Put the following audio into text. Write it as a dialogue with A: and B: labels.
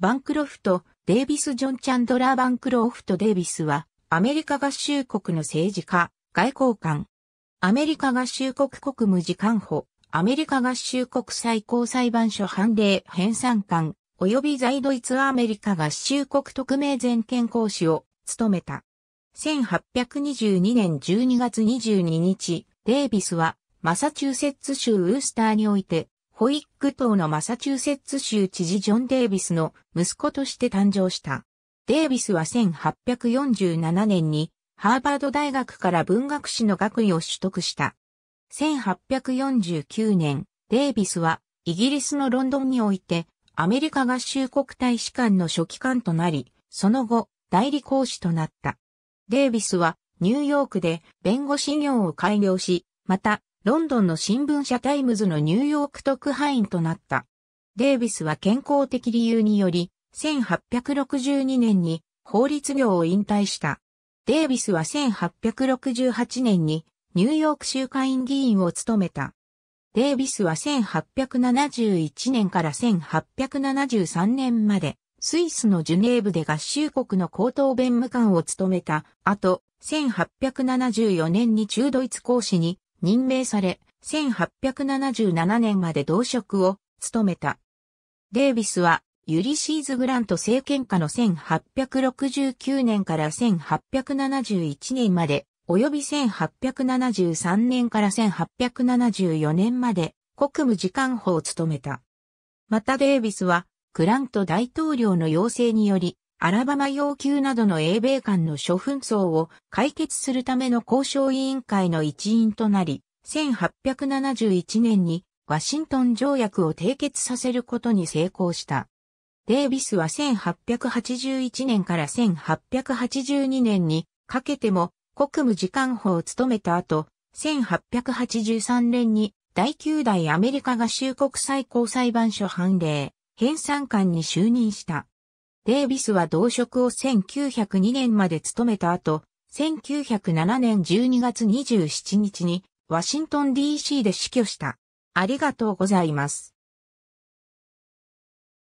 A: バンクロフト、デイビス・ジョン・チャンドラー・バンクロフト・デイビスは、アメリカ合衆国の政治家、外交官。アメリカ合衆国国務次官補、アメリカ合衆国最高裁判所判例編纂官、及び在ドイツアメリカ合衆国特命全権講師を務めた。1822年12月22日、デイビスは、マサチューセッツ州ウースターにおいて、ホイック島のマサチューセッツ州知事ジョン・デイビスの息子として誕生した。デイビスは1847年にハーバード大学から文学史の学位を取得した。1849年、デイビスはイギリスのロンドンにおいてアメリカ合衆国大使館の書記官となり、その後代理講師となった。デイビスはニューヨークで弁護士業を改良し、またロンドンの新聞社タイムズのニューヨーク特派員となった。デイビスは健康的理由により、1862年に法律業を引退した。デイビスは1868年にニューヨーク州会員議員を務めた。デイビスは1871年から1873年までスイスのジュネーブで合衆国の高等弁務官を務めた後、1874年に中ドイツ公使に任命され、1877年まで同職を務めた。デイビスは、ユリシーズ・グラント政権下の1869年から1871年まで、及び1873年から1874年まで、国務次官補を務めた。またデイビスは、グラント大統領の要請により、アラバマ要求などの英米間の諸紛争を解決するための交渉委員会の一員となり、1871年にワシントン条約を締結させることに成功した。デービスは1881年から1882年にかけても国務次官補を務めた後、1883年に第9代アメリカ合衆国最高裁判所判例、編纂官に就任した。デイビスは同職を1902年まで務めた後、1907年12月27日にワシントン DC で死去した。ありがとうございます。